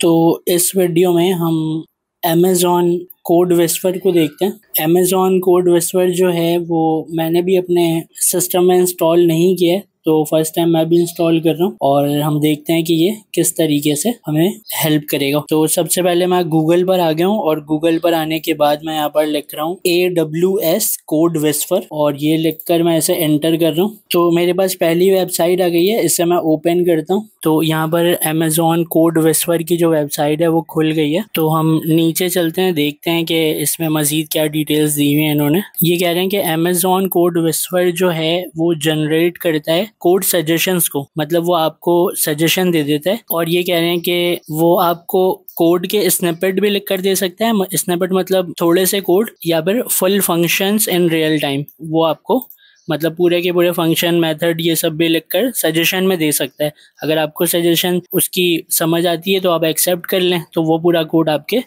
तो इस वीडियो में हम अमेज़ोन कोड वेस्पर को देखते हैं अमेज़ोन कोड वेस्वर जो है वो मैंने भी अपने सिस्टम में इंस्टॉल नहीं किया है तो फर्स्ट टाइम मैं भी इंस्टॉल कर रहा हूँ और हम देखते हैं कि ये किस तरीके से हमें हेल्प करेगा तो सबसे पहले मैं गूगल पर आ गया हूँ और गूगल पर आने के बाद मैं यहाँ पर लिख रहा हूँ A W S code whisperer और ये लिख कर मैं इसे एंटर कर रहा हूँ तो मेरे पास पहली वेबसाइट आ गई है इसे मैं ओपन करता हूँ तो यहाँ पर अमेजोन कोड विस्फर की जो वेबसाइट है वो खुल गई है तो हम नीचे चलते हैं देखते हैं कि इसमें मजीद क्या डिटेल्स दी हुई है इन्होंने ये कह रहे हैं कि अमेजोन कोड विस्फर जो है वो जनरेट करता है कोड सजेशंस को मतलब वो आपको सजेशन दे देता है और ये कह रहे हैं कि वो आपको कोड के स्नेपेट भी लिख कर दे सकते हैं स्नेपेट मतलब थोड़े से कोड या फिर full functions in real time वो आपको मतलब पूरे के पूरे फंक्शन मेथड ये सब भी लिख कर सजेशन में दे सकता है अगर आपको सजेशन उसकी समझ आती है तो आप एक्सेप्ट कर लें तो वो पूरा कोड आपके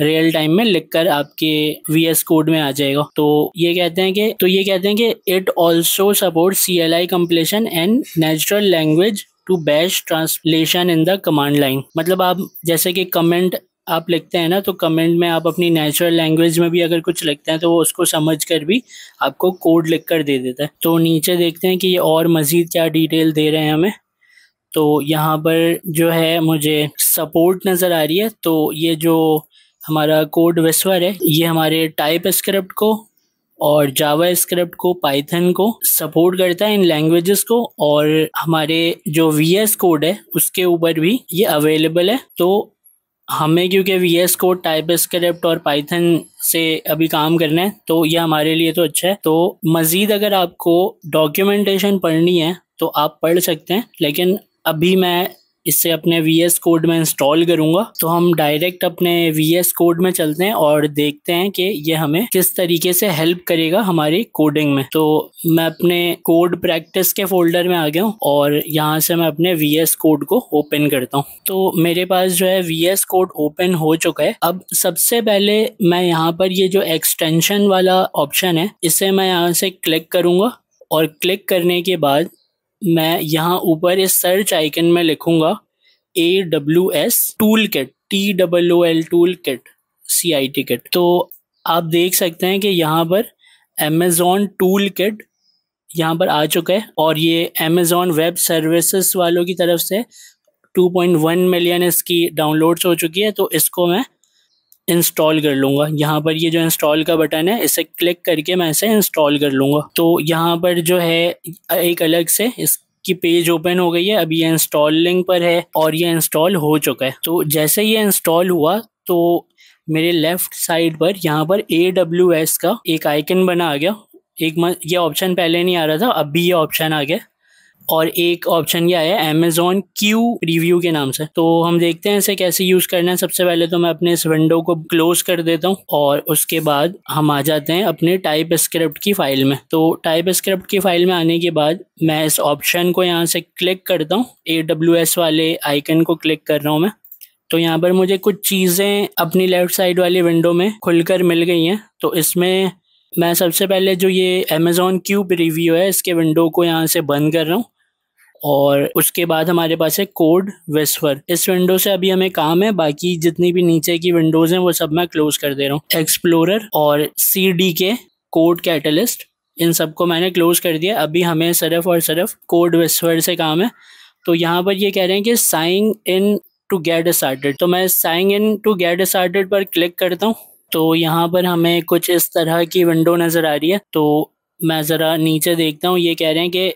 रियल टाइम में लिखकर आपके वी एस कोड में आ जाएगा तो ये कहते हैं कि तो ये कहते हैं कि it also support C L I completion and natural language to bash translation in the command line मतलब आप जैसे कि कमेंट आप लिखते हैं ना तो कमेंट में आप अपनी नेचुरल लैंग्वेज में भी अगर कुछ लिखते हैं तो वो उसको समझ कर भी आपको कोड लिख कर दे देता है तो नीचे देखते हैं कि ये और मज़ीद क्या डिटेल दे रहे हैं हमें तो यहाँ पर जो है मुझे सपोर्ट नज़र आ रही है तो ये जो हमारा कोड वेस्वर है ये हमारे टाइप स्क्रिप्ट को और जावा स्क्रिप्ट को पाइथन को सपोर्ट करता है इन लैंग्वेजेस को और हमारे जो वी एस कोड है उसके ऊपर भी ये अवेलेबल है तो हमें क्योंकि V S code TypeScript और पाइथन से अभी काम करना है तो ये हमारे लिए तो अच्छा है तो मज़ीद अगर आपको डॉक्यूमेंटेशन पढ़नी है तो आप पढ़ सकते हैं लेकिन अभी मैं इससे अपने वी एस कोड में इंस्टॉल करूंगा तो हम डायरेक्ट अपने वी एस कोड में चलते हैं और देखते हैं कि ये हमें किस तरीके से हेल्प करेगा हमारी कोडिंग में तो मैं अपने कोड प्रैक्टिस के फोल्डर में आ गया हूँ और यहाँ से मैं अपने वी एस कोड को ओपन करता हूँ तो मेरे पास जो है वी एस कोड ओपन हो चुका है अब सबसे पहले मैं यहाँ पर ये जो एक्सटेंशन वाला ऑप्शन है इसे मैं यहाँ से क्लिक करूँगा और क्लिक करने के बाद मैं यहाँ ऊपर इस सर्च आइकन में लिखूंगा A W S toolkit T double O L toolkit C I T kit तो आप देख सकते हैं कि यहाँ पर अमेज़ोन टूल किट यहाँ पर आ चुका है और ये अमेज़ोन वेब सर्विसेज वालों की तरफ से 2.1 मिलियन इसकी डाउनलोड्स हो चुकी है तो इसको मैं इंस्टॉल कर लूँगा यहाँ पर ये जो इंस्टॉल का बटन है इसे क्लिक करके मैं इसे इंस्टॉल कर लूँगा तो यहाँ पर जो है एक अलग से इस की पेज ओपन हो गई है अभी ये इंस्टॉल लिंक पर है और ये इंस्टॉल हो चुका है तो जैसे ये इंस्टॉल हुआ तो मेरे लेफ्ट साइड पर यहाँ पर ए डब्ल्यू एस का एक आइकन बना आ गया एक ये ऑप्शन पहले नहीं आ रहा था अब भी ये ऑप्शन आ गया और एक ऑप्शन क्या है अमेजोन क्यू रिव्यू के नाम से तो हम देखते हैं इसे कैसे यूज़ करना है सबसे पहले तो मैं अपने इस विंडो को क्लोज कर देता हूँ और उसके बाद हम आ जाते हैं अपने टाइप स्क्रिप्ट की फ़ाइल में तो टाइप स्क्रिप्ट की फ़ाइल में आने के बाद मैं इस ऑप्शन को यहाँ से क्लिक करता हूँ ए डब्ल्यू एस वाले आइकन को क्लिक कर रहा हूँ मैं तो यहाँ पर मुझे कुछ चीज़ें अपनी लेफ़्ट साइड वाली विंडो में खुलकर मिल गई हैं तो इसमें मैं सबसे पहले जो ये अमेज़ोन क्यूब रिव्यू है इसके विंडो को यहाँ से बंद कर रहा हूँ और उसके बाद हमारे पास है कोड वेस्वर इस विंडो से अभी हमें काम है बाकी जितनी भी नीचे की विंडोज़ हैं वो सब मैं क्लोज कर दे रहा हूँ एक्सप्लोरर और सी डी के कोड कैटलिस्ट इन सबको मैंने क्लोज कर दिया अभी हमें सिर्फ और सिर्फ कोड वेस्वर से काम है तो यहाँ पर ये कह रहे हैं कि साइंग इन टू गेट स्टार्टेड तो मैं साइंग इन टू गेट स्टार्टेड पर क्लिक करता हूँ तो यहाँ पर हमें कुछ इस तरह की विंडो नज़र आ रही है तो मैं ज़रा नीचे देखता हूँ ये कह रहे हैं कि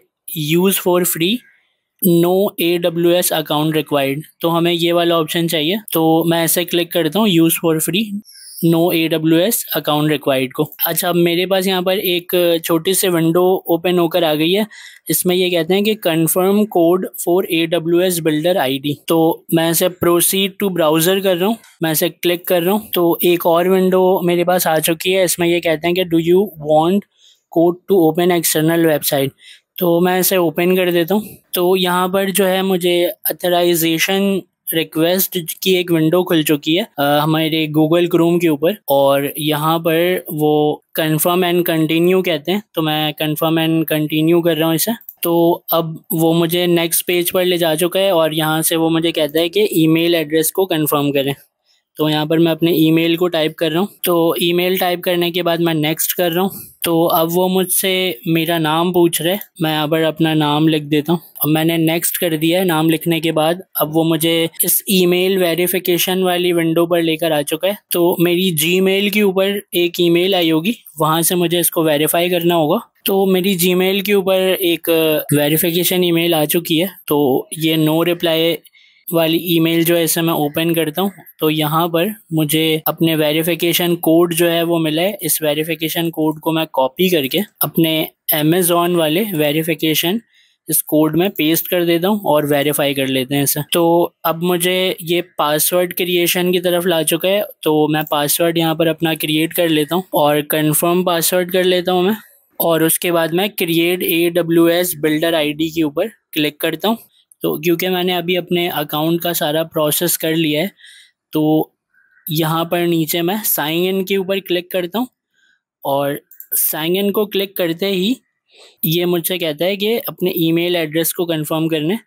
use for free no A W S account required तो हमें ये वाला ऑप्शन चाहिए तो मैं ऐसे क्लिक करता हूँ use for free no A W S account required को अच्छा अब मेरे पास यहाँ पर एक छोटी सी विंडो ओपन होकर आ गई है इसमें ये कहते हैं कि confirm code for A W S builder I D तो मैं इसे प्रोसीड टू ब्राउज़र कर रहा हूँ मैं इसे क्लिक कर रहा हूँ तो एक और विंडो मेरे पास आ चुकी है इसमें ये कहते हैं कि do you want code to open external website तो मैं इसे ओपन कर देता हूँ तो यहाँ पर जो है मुझे अथराइजेशन रिक्वेस्ट की एक विंडो खुल चुकी है आ, हमारे गूगल क्रोम के ऊपर और यहाँ पर वो कंफर्म एंड कंटिन्यू कहते हैं तो मैं कंफर्म एंड कंटिन्यू कर रहा हूँ इसे तो अब वो मुझे नेक्स्ट पेज पर ले जा चुका है और यहाँ से वो मुझे कहता है कि ईमेल एड्रेस को कंफर्म करें तो यहाँ पर मैं अपने ईमेल को टाइप कर रहा हूँ तो ईमेल टाइप करने के बाद मैं नेक्स्ट कर रहा हूँ तो अब वो मुझसे मेरा नाम पूछ रहे मैं यहाँ पर अपना नाम लिख देता हूँ और मैंने नेक्स्ट कर दिया है नाम लिखने के बाद अब वो मुझे इस ईमेल वेरिफिकेशन वाली विंडो पर लेकर आ चुका है तो मेरी जीमेल के ऊपर एक ईमेल आई होगी वहाँ से मुझे इसको वेरीफाई करना होगा तो मेरी जीमेल के ऊपर एक वेरिफिकेशन ईमेल आ चुकी है तो ये नो रिप्लाई वाली ईमेल जो है इसे मैं ओपन करता हूँ तो यहाँ पर मुझे अपने वेरिफिकेशन कोड जो है वो मिला है इस वेरिफिकेशन कोड को मैं कॉपी करके अपने अमेज़ोन वाले वेरिफिकेशन इस कोड में पेस्ट कर देता हूँ और वेरीफाई कर लेते हैं इसे तो अब मुझे ये पासवर्ड क्रिएशन की तरफ ला चुका है तो मैं पासवर्ड यहाँ पर अपना क्रिएट कर लेता हूँ और कन्फर्म पासवर्ड कर लेता हूँ मैं और उसके बाद मैं create A W S builder D के ऊपर क्लिक करता हूँ तो क्योंकि मैंने अभी अपने अकाउंट का सारा प्रोसेस कर लिया है तो यहाँ पर नीचे मैं साइन इन के ऊपर क्लिक करता हूँ और साइन इन को क्लिक करते ही ये मुझसे कहता है कि अपने ईमेल एड्रेस को कंफर्म करने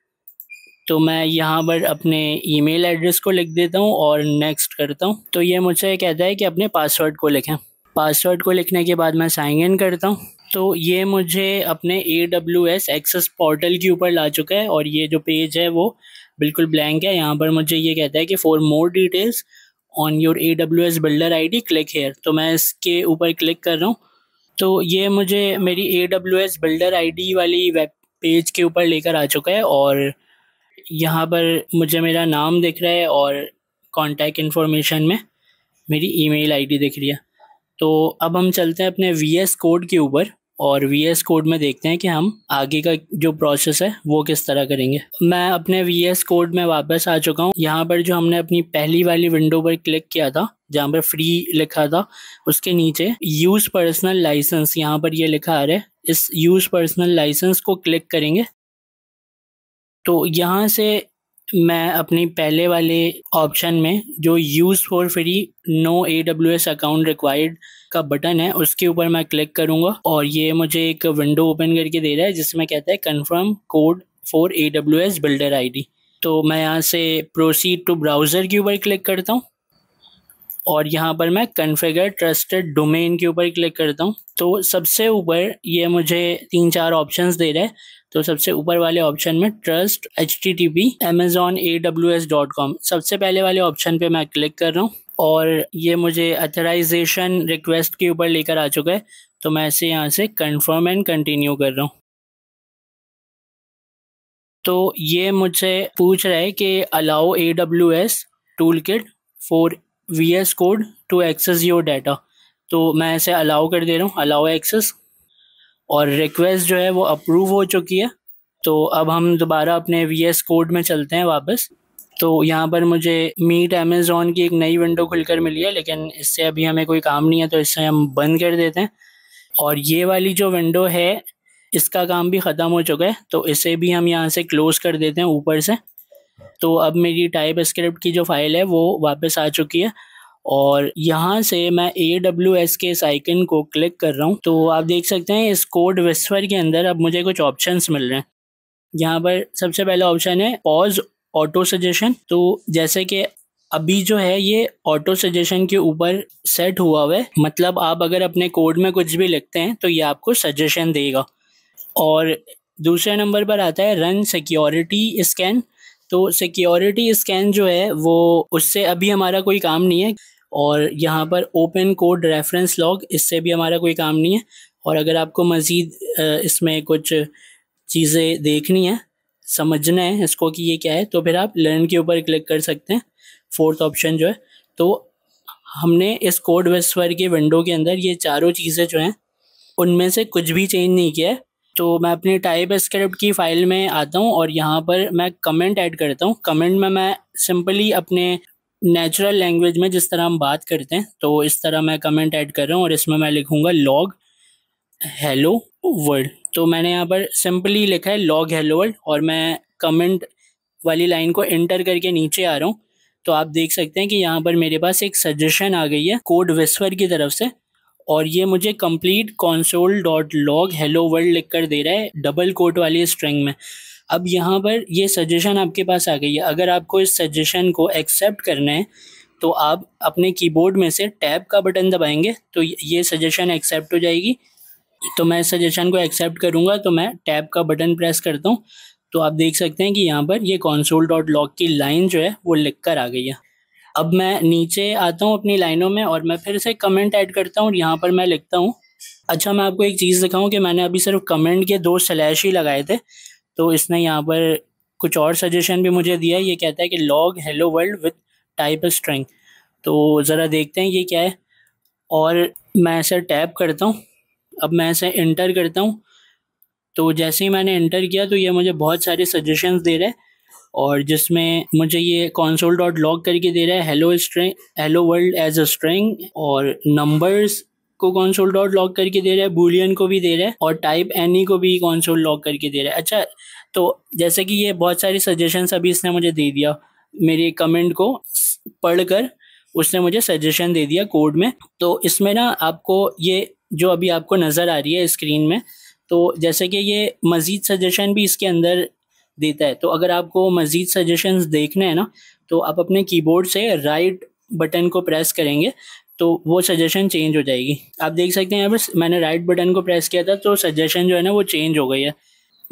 तो मैं यहाँ पर अपने ईमेल एड्रेस को लिख देता हूँ और नेक्स्ट करता हूँ तो ये मुझसे कहता है कि अपने पासवर्ड को लिखें पासवर्ड को लिखने के बाद मैं साइन इन करता हूँ तो ये मुझे अपने A W S access portal के ऊपर ला चुका है और ये जो पेज है वो बिल्कुल ब्लैंक है यहाँ पर मुझे ये कहता है कि for more details on your A W S builder I D click here तो मैं इसके ऊपर क्लिक कर रहा हूँ तो ये मुझे मेरी A W S builder I D वाली वेब पेज के ऊपर लेकर आ चुका है और यहाँ पर मुझे मेरा नाम दिख रहा है और कॉन्टैक्ट इन्फॉर्मेशन में मेरी ईमेल आईडी दिख रही है तो अब हम चलते हैं अपने वी एस कोड के ऊपर और वी एस कोड में देखते हैं कि हम आगे का जो प्रोसेस है वो किस तरह करेंगे मैं अपने वी एस कोड में वापस आ चुका हूँ यहाँ पर जो हमने अपनी पहली वाली विंडो पर क्लिक किया था जहाँ पर फ्री लिखा था उसके नीचे यूज़ पर्सनल लाइसेंस यहाँ पर ये यह लिखा आ रहा है इस यूज़ पर्सनल लाइसेंस को क्लिक करेंगे तो यहाँ से मैं अपनी पहले वाले ऑप्शन में जो use for free no A W S account required का बटन है उसके ऊपर मैं क्लिक करूँगा और ये मुझे एक विंडो ओपन करके दे रहा है जिसमें कहता है confirm code for A W S builder I D तो मैं यहाँ से प्रोसीड टू ब्राउज़र के ऊपर क्लिक करता हूँ और यहाँ पर मैं कन्फिगर ट्रस्टेड डोमेन के ऊपर क्लिक करता हूँ तो सबसे ऊपर ये मुझे तीन चार ऑप्शंस दे रहे हैं तो सबसे ऊपर वाले ऑप्शन में trust H T T P Amazon A W S dot com सबसे पहले वाले ऑप्शन पे मैं क्लिक कर रहा हूँ और ये मुझे अथराइजेशन रिक्वेस्ट के ऊपर लेकर आ चुका है तो मैं इसे यहाँ से कन्फर्म एंड कंटिन्यू कर रहा हूँ तो ये मुझे पूछ रहा है कि allow A W S toolkit for V S code to access your data तो मैं इसे अलाउ कर दे रहा हूँ अलाउ एक्सेस और रिक्वेस्ट जो है वो अप्रूव हो चुकी है तो अब हम दोबारा अपने वी एस कोड में चलते हैं वापस तो यहाँ पर मुझे मीट अमेज़ोन की एक नई विंडो खुलकर मिली है लेकिन इससे अभी हमें कोई काम नहीं है तो इससे हम बंद कर देते हैं और ये वाली जो विंडो है इसका काम भी ख़त्म हो चुका है तो इसे भी हम यहाँ से क्लोज़ कर देते हैं ऊपर से तो अब मेरी टाइप स्क्रिप्ट की जो फाइल है वो वापस आ चुकी है और यहाँ से मैं ए डब्ल्यू एस के इस आइकन को क्लिक कर रहा हूँ तो आप देख सकते हैं इस कोड विस्फर के अंदर अब मुझे कुछ ऑप्शंस मिल रहे हैं यहाँ पर सबसे पहला ऑप्शन है पॉज ऑटो सजेशन तो जैसे कि अभी जो है ये ऑटो सजेशन के ऊपर सेट हुआ हुआ है मतलब आप अगर अपने कोड में कुछ भी लिखते हैं तो ये आपको सजेशन देगा और दूसरे नंबर पर आता है रन सिक्योरिटी स्कैन तो सिक्योरिटी स्कैन जो है वो उससे अभी हमारा कोई काम नहीं है और यहाँ पर ओपन कोड रेफरेंस लॉग इससे भी हमारा कोई काम नहीं है और अगर आपको मज़ीद इसमें कुछ चीज़ें देखनी है समझना है इसको कि ये क्या है तो फिर आप लर्न के ऊपर क्लिक कर सकते हैं फोर्थ ऑप्शन जो है तो हमने इस कोड वेस्वर के विंडो के अंदर ये चारों चीज़ें जो हैं उनमें से कुछ भी चेंज नहीं किया है तो मैं अपनी टाइप स्क्रिप्ट की फ़ाइल में आता हूँ और यहाँ पर मैं कमेंट ऐड करता हूँ कमेंट में मैं सिंपली अपने नेचुरल लैंग्वेज में जिस तरह हम बात करते हैं तो इस तरह मैं कमेंट ऐड कर रहा हूँ और इसमें मैं लिखूँगा लॉग हेलो वर्ल्ड तो मैंने यहाँ पर सिंपली लिखा है लॉग हेलो वर्ल्ड और मैं कमेंट वाली लाइन को एंटर करके नीचे आ रहा हूँ तो आप देख सकते हैं कि यहाँ पर मेरे पास एक सजेशन आ गई है कोड विस्वर की तरफ से और ये मुझे complete console dot log hello world लिख कर दे रहा है डबल कोट वाली स्ट्रिंग में अब यहाँ पर ये सजेशन आपके पास आ गई है अगर आपको इस सजेशन को एक्सेप्ट करना है तो आप अपने कीबोर्ड में से टैब का बटन दबाएंगे तो ये सजेशन एक्सेप्ट हो जाएगी तो मैं इस सजेशन को एक्सेप्ट करूँगा तो मैं टैब का बटन प्रेस करता हूँ तो आप देख सकते हैं कि यहाँ पर ये कॉन्सोल डॉट लॉग की लाइन जो है वो लिख कर आ गई है अब मैं नीचे आता हूँ अपनी लाइनों में और मैं फिर से कमेंट ऐड करता हूँ और यहाँ पर मैं लिखता हूँ अच्छा मैं आपको एक चीज़ दिखाऊँ कि मैंने अभी सिर्फ कमेंट के दो स्लैश ही लगाए थे तो इसने यहाँ पर कुछ और सजेशन भी मुझे दिया ये कहता है कि log hello world with type string तो ज़रा देखते हैं ये क्या है और मैं इसे टैप करता हूँ अब मैं इसे इंटर करता हूँ तो जैसे ही मैंने इंटर किया तो ये मुझे बहुत सारे सजेशंस दे रहे हैं और जिसमें मुझे ये कॉन्सोल डॉट लॉग करके दे रहा है hello string hello world as a string और नंबर्स को कॉन्सोल डॉट लॉग करके दे रहा है बुलियन को भी दे रहा है और टाइप एनी को भी कॉन्सोल लॉग करके दे रहा है अच्छा तो जैसे कि ये बहुत सारी सजेशन अभी इसने मुझे दे दिया मेरे कमेंट को पढ़कर उसने मुझे सजेशन दे दिया कोड में तो इसमें ना आपको ये जो अभी आपको नज़र आ रही है स्क्रीन में तो जैसे कि ये मज़ीद सजेशन भी इसके अंदर देता है तो अगर आपको मज़ीद सजेशंस देखने हैं ना तो आप अपने कीबोर्ड से राइट बटन को प्रेस करेंगे तो वो सजेशन चेंज हो जाएगी आप देख सकते हैं बस मैंने राइट बटन को प्रेस किया था तो सजेशन जो है ना वो चेंज हो गई है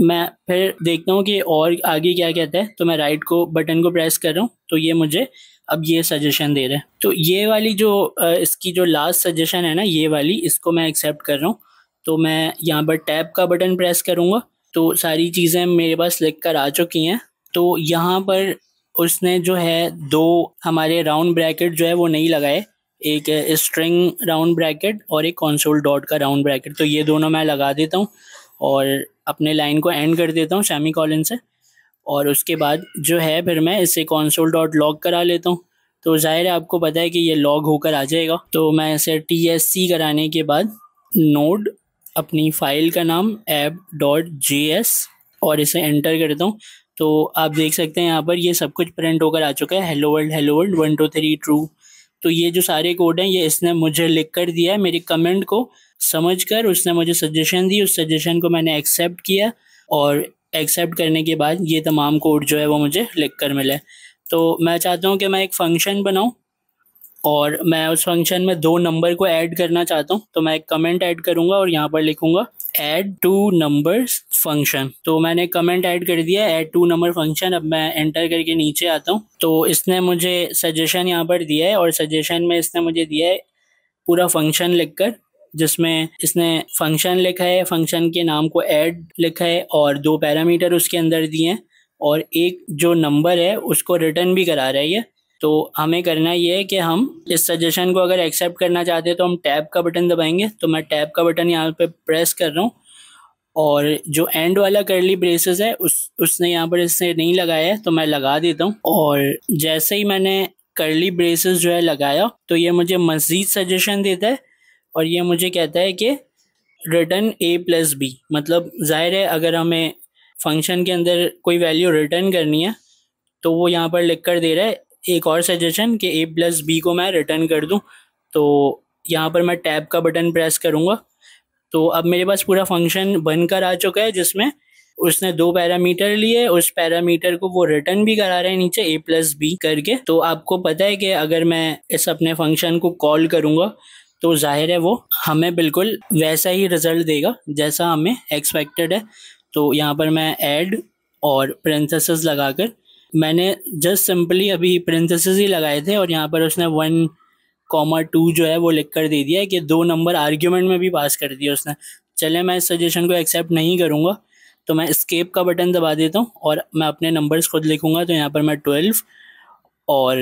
मैं फिर देखता हूँ कि और आगे क्या कहता है तो मैं राइट को बटन को प्रेस कर रहा हूँ तो ये मुझे अब ये सजेशन दे रहा है तो ये वाली जो इसकी जो लास्ट सजेशन है ना ये वाली इसको मैं एक्सेप्ट कर रहा हूँ तो मैं यहाँ पर टैब का बटन प्रेस करूँगा तो सारी चीज़ें मेरे पास लिख कर आ चुकी हैं तो यहाँ पर उसने जो है दो हमारे राउंड ब्रैकेट जो है वो नहीं लगाए एक स्ट्रिंग राउंड ब्रैकेट और एक कॉन्सोल डॉट का राउंड ब्रैकेट तो ये दोनों मैं लगा देता हूँ और अपने लाइन को एंड कर देता हूँ सेमी कॉलन से और उसके बाद जो है फिर मैं इसे कॉन्सोल डॉट लॉग करा लेता हूँ तो ज़ाहिर है आपको पता है कि ये लॉग होकर आ जाएगा तो मैं इसे टी एस सी कराने के बाद नोड अपनी फ़ाइल का नाम ऐप डॉट जी एस और इसे एंटर करता हूँ तो आप देख सकते हैं यहाँ पर ये सब कुछ प्रिंट होकर आ चुका है hello world hello world one two three true तो ये जो सारे कोड हैं ये इसने मुझे लिख कर दिया है मेरे कमेंट को समझ कर उसने मुझे सजेशन दी उस सजेशन को मैंने एक्सेप्ट किया और एक्सेप्ट करने के बाद ये तमाम कोड जो है वो मुझे लिख कर मिले तो मैं चाहता हूँ कि मैं एक फंक्शन बनाऊँ और मैं उस फंक्शन में दो नंबर को ऐड करना चाहता हूँ तो मैं एक कमेंट ऐड करूँगा और यहाँ पर लिखूँगा ऐड टू नंबर फंक्शन तो मैंने कमेंट ऐड कर दिया ऐड टू नंबर फंक्शन अब मैं एंटर करके नीचे आता हूँ तो इसने मुझे सजेशन यहाँ पर दिया है और सजेशन में इसने मुझे दिया है पूरा फंक्शन लिखकर जिसमें इसने फंक्शन लिखा है फंक्शन के नाम को ऐड लिखा है और दो पैरामीटर उसके अंदर दिए हैं और एक जो नंबर है उसको रिटर्न भी करा रहा है ये तो हमें करना ये है कि हम इस सजेशन को अगर एक्सेप्ट करना चाहते हैं तो हम टैब का बटन दबाएंगे तो मैं टैब का बटन यहाँ पे प्रेस कर रहा हूँ और जो एंड वाला करली ब्रेसेस है उस उसने यहाँ पर इससे नहीं लगाया है तो मैं लगा देता हूँ और जैसे ही मैंने करली ब्रेसेस जो है लगाया तो ये मुझे मज़ीद सजेशन देता है और ये मुझे कहता है कि रिटर्न ए प्लस बी मतलब ज़ाहिर है अगर हमें फंक्शन के अंदर कोई वैल्यू रिटर्न करनी है तो वो यहाँ पर लिख कर दे रहा है एक और सजेशन कि ए प्लस बी को मैं रिटर्न कर दूँ तो यहाँ पर मैं टैब का बटन प्रेस करूँगा तो अब मेरे पास पूरा फंक्शन बनकर आ चुका है जिसमें उसने दो पैरामीटर लिए उस पैरामीटर को वो रिटर्न भी करा रहे हैं नीचे ए प्लस बी करके तो आपको पता है कि अगर मैं इस अपने फंक्शन को कॉल करूँगा तो जाहिर है वो हमें बिल्कुल वैसा ही रिजल्ट देगा जैसा हमें एक्सपेक्टेड है तो यहाँ पर मैं ऐड और प्रिंसेस लगाकर मैंने जस्ट सिंपली अभी प्रिंसेस ही लगाए थे और यहाँ पर उसने वन कॉमा टू जो है वो लिख कर दे दिया है कि दो नंबर आर्ग्यूमेंट में भी पास कर दिया उसने चले मैं इस सजेशन को एक्सेप्ट नहीं करूँगा तो मैं स्केप का बटन दबा देता हूँ और मैं अपने नंबर्स खुद लिखूँगा तो यहाँ पर मैं ट्वेल्व और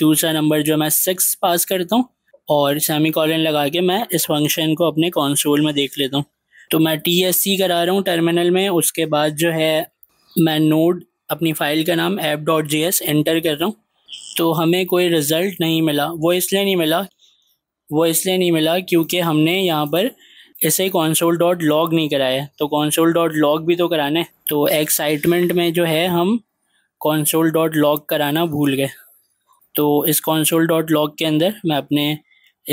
दूसरा नंबर जो मैं सिक्स पास करता हूँ और सेमी कॉलन लगा के मैं इस फंक्शन को अपने कॉन्सोल में देख लेता हूँ तो मैं टी एस सी करा रहा हूँ टर्मिनल में उसके बाद जो है मैं नोड अपनी फ़ाइल का नाम app dot G S enter कर रहा हूँ तो हमें कोई रिज़ल्ट नहीं मिला वो इसलिए नहीं मिला वो इसलिए नहीं मिला क्योंकि हमने यहाँ पर इसे कॉन्सोल डॉट लॉग नहीं कराया तो कॉन्सोल डॉट लॉग भी तो कराना है तो एक्साइटमेंट में जो है हम कॉन्सोल डॉट लॉग कराना भूल गए तो इस कॉन्सोल डॉट लॉग के अंदर मैं अपने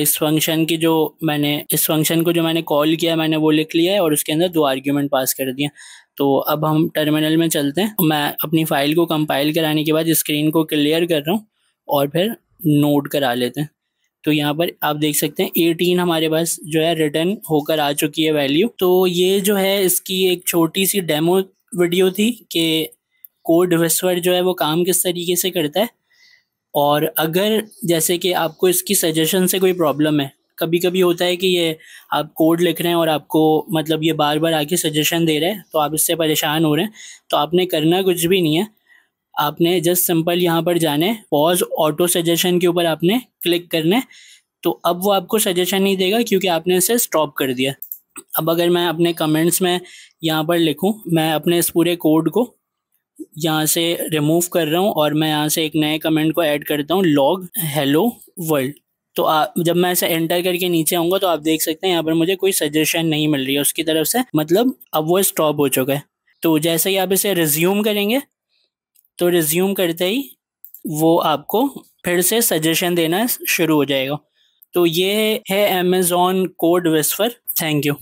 इस फंक्शन की जो मैंने इस फंक्शन को जो मैंने कॉल किया मैंने वो लिख लिया है और उसके अंदर दो आर्ग्यूमेंट पास कर दिया तो अब हम टर्मिनल में चलते हैं मैं अपनी फ़ाइल को कंपाइल कराने के बाद स्क्रीन को क्लियर कर रहा हूँ और फिर नोट करा लेते हैं तो यहाँ पर आप देख सकते हैं 18 हमारे पास जो है रिटर्न होकर आ चुकी है वैल्यू तो ये जो है इसकी एक छोटी सी डेमो वीडियो थी कि कोड विस्वर जो है वो काम किस तरीके से करता है और अगर जैसे कि आपको इसकी सजेशन से कोई प्रॉब्लम है कभी कभी होता है कि ये आप कोड लिख रहे हैं और आपको मतलब ये बार बार आके सजेशन दे रहे हैं तो आप इससे परेशान हो रहे हैं तो आपने करना कुछ भी नहीं है आपने जस्ट सिंपल यहाँ पर जाने पॉज ऑटो सजेशन के ऊपर आपने क्लिक करने तो अब वो आपको सजेशन नहीं देगा क्योंकि आपने इसे स्टॉप कर दिया अब अगर मैं अपने कमेंट्स में यहाँ पर लिखूँ मैं अपने इस पूरे कोड को यहाँ से रिमूव कर रहा हूँ और मैं यहाँ से एक नए कमेंट को ऐड करता हूँ लॉग हेलो वर्ल्ड तो आ, जब मैं ऐसे एंटर करके नीचे आऊँगा तो आप देख सकते हैं यहाँ पर मुझे कोई सजेशन नहीं मिल रही है उसकी तरफ से मतलब अब वो स्टॉप हो चुका है तो जैसे ही आप इसे रिज्यूम करेंगे तो रिज्यूम करते ही वो आपको फिर से सजेशन देना शुरू हो जाएगा तो ये है Amazon code whisper thank you